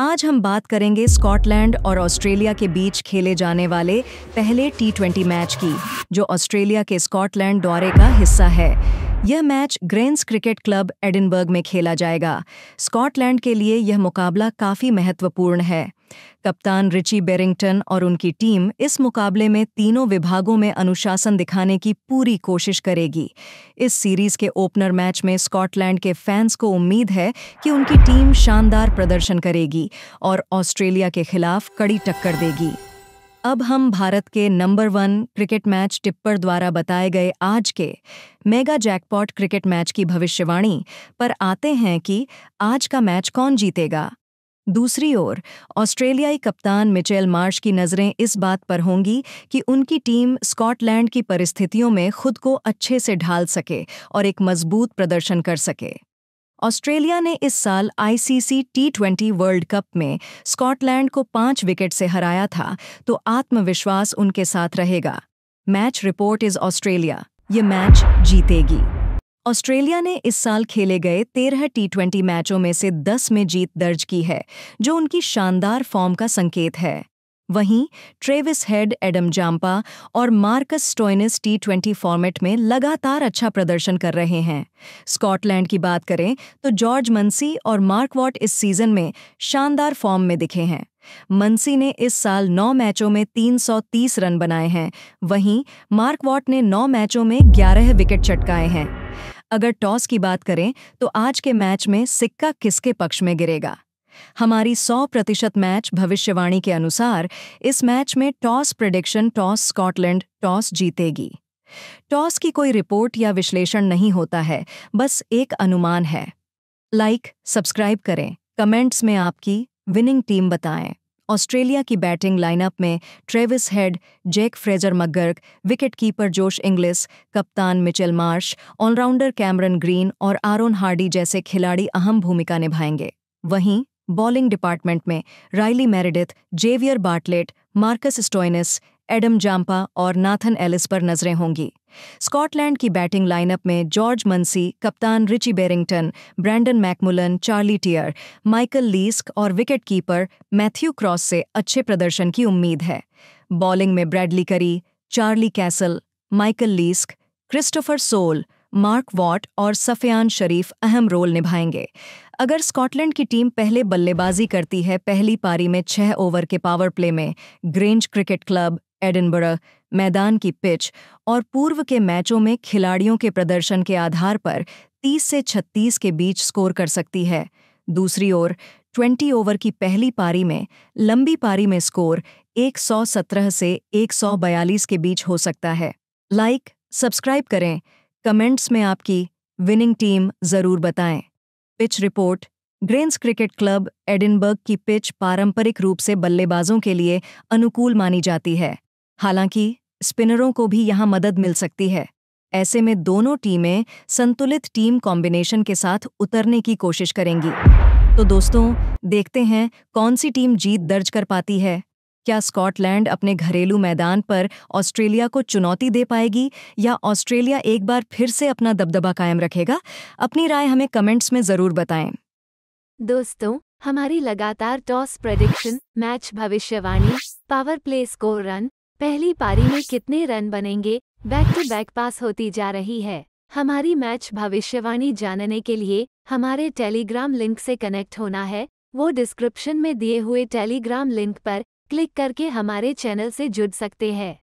आज हम बात करेंगे स्कॉटलैंड और ऑस्ट्रेलिया के बीच खेले जाने वाले पहले टी मैच की जो ऑस्ट्रेलिया के स्कॉटलैंड दौरे का हिस्सा है यह match Grange Cricket Club Edinburgh में खेला जाएगा स्कॉटलैंड के लिए यह मुकाबला काफ़ी महत्वपूर्ण है कप्तान रिची बेरिंगटन और उनकी टीम इस मुकाबले में तीनों विभागों में अनुशासन दिखाने की पूरी कोशिश करेगी इस सीरीज के ओपनर मैच में स्कॉटलैंड के फैंस को उम्मीद है कि उनकी टीम शानदार प्रदर्शन करेगी और ऑस्ट्रेलिया के खिलाफ कड़ी टक्कर देगी अब हम भारत के number one cricket match tipper द्वारा बताए गए आज के मेगा जैकपॉट क्रिकेट मैच की भविष्यवाणी पर आते हैं कि आज का मैच कौन जीतेगा दूसरी ओर ऑस्ट्रेलियाई कप्तान मिचेल मार्श की नज़रें इस बात पर होंगी कि उनकी टीम स्कॉटलैंड की परिस्थितियों में खुद को अच्छे से ढाल सके और एक मजबूत प्रदर्शन कर सके ऑस्ट्रेलिया ने इस साल ICC T twenty World Cup में स्कॉटलैंड को पांच विकेट से हराया था तो आत्मविश्वास उनके साथ रहेगा मैच रिपोर्ट इज़ ऑस्ट्रेलिया ये मैच जीतेगी ऑस्ट्रेलिया ने इस साल खेले गए तेरह टी ट्वेंटी मैचों में से दस में जीत दर्ज की है जो उनकी शानदार फॉर्म का संकेत है वहीं ट्रेविस हेड एडम जाम्पा और Marcus Stoinis T twenty format में लगातार अच्छा प्रदर्शन कर रहे हैं स्कॉटलैंड की बात करें तो जॉर्ज मंसी और मार्क वॉट इस सीजन में शानदार फॉर्म में दिखे हैं मंसी ने इस साल नौ मैचों में 330 रन बनाए हैं वहीं मार्क वॉट ने नौ मैचों में 11 विकेट चटकाए हैं अगर टॉस की बात करें तो आज के मैच में सिक्का किसके पक्ष में गिरेगा हमारी 100 प्रतिशत मैच भविष्यवाणी के अनुसार इस मैच में toss prediction toss Scotland toss जीतेगी टॉस की कोई रिपोर्ट या विश्लेषण नहीं होता है बस एक अनुमान है लाइक like, सब्सक्राइब करें कमेंट्स में आपकी विनिंग टीम बताएं ऑस्ट्रेलिया की बैटिंग लाइनअप में Travis Head Jake Fraser McGurk wicketkeeper Josh Inglis कप्तान Mitchell Marsh allrounder Cameron Green और आरोन हार्डी जैसे खिलाड़ी अहम भूमिका निभाएंगे वहीं बॉलिंग डिपार्टमेंट में Riley Meredith Xavier Bartlett Marcus Stoinis Adam Zampa और नाथन एलिस पर नजरें होंगी स्कॉटलैंड की बैटिंग लाइनअप में जॉर्ज मंसी कप्तान Richie Berrington Brandon McMullen Charlie Tear Michael Leask और विकेटकीपर मैथ्यू क्रॉस से अच्छे प्रदर्शन की उम्मीद है बॉलिंग में Bradley Currie Charlie Cassell Michael Leask Christopher Sole Mark Watt और सफियान शरीफ अहम रोल निभाएंगे अगर स्कॉटलैंड की टीम पहले बल्लेबाजी करती है पहली पारी में छह ओवर के पावर प्ले में ग्रेंज क्रिकेट क्लब एडिनबर्ग मैदान की पिच और पूर्व के मैचों में खिलाड़ियों के प्रदर्शन के आधार पर 30 से 36 के बीच स्कोर कर सकती है दूसरी ओर 20 ओवर की पहली पारी में लंबी पारी में स्कोर 117 से 142 के बीच हो सकता है लाइक सब्सक्राइब करें कमेंट्स में आपकी विनिंग टीम ज़रूर बताएं pitch report Grange Cricket Club Edinburgh की पिच पारंपरिक रूप से बल्लेबाजों के लिए अनुकूल मानी जाती है हालांकि स्पिनरों को भी यहां मदद मिल सकती है ऐसे में दोनों टीमें संतुलित टीम कॉम्बिनेशन के साथ उतरने की कोशिश करेंगी तो दोस्तों देखते हैं कौन सी टीम जीत दर्ज कर पाती है क्या स्कॉटलैंड अपने घरेलू मैदान पर ऑस्ट्रेलिया को चुनौती दे पाएगी या ऑस्ट्रेलिया एक बार फिर से अपना दबदबा कायम रखेगा अपनी राय हमें कमेंट्स में ज़रूर बताएं दोस्तों हमारी लगातार टॉस प्रेडिक्शन मैच भविष्यवाणी पावर प्ले स्कोर रन पहली पारी में कितने रन बनेंगे बैक टू बैक पास होती जा रही है हमारी मैच भविष्यवाणी जानने के लिए हमारे टेलीग्राम लिंक से कनेक्ट होना है वो डिस्क्रिप्शन में दिए हुए टेलीग्राम लिंक पर क्लिक करके हमारे चैनल से जुड़ सकते हैं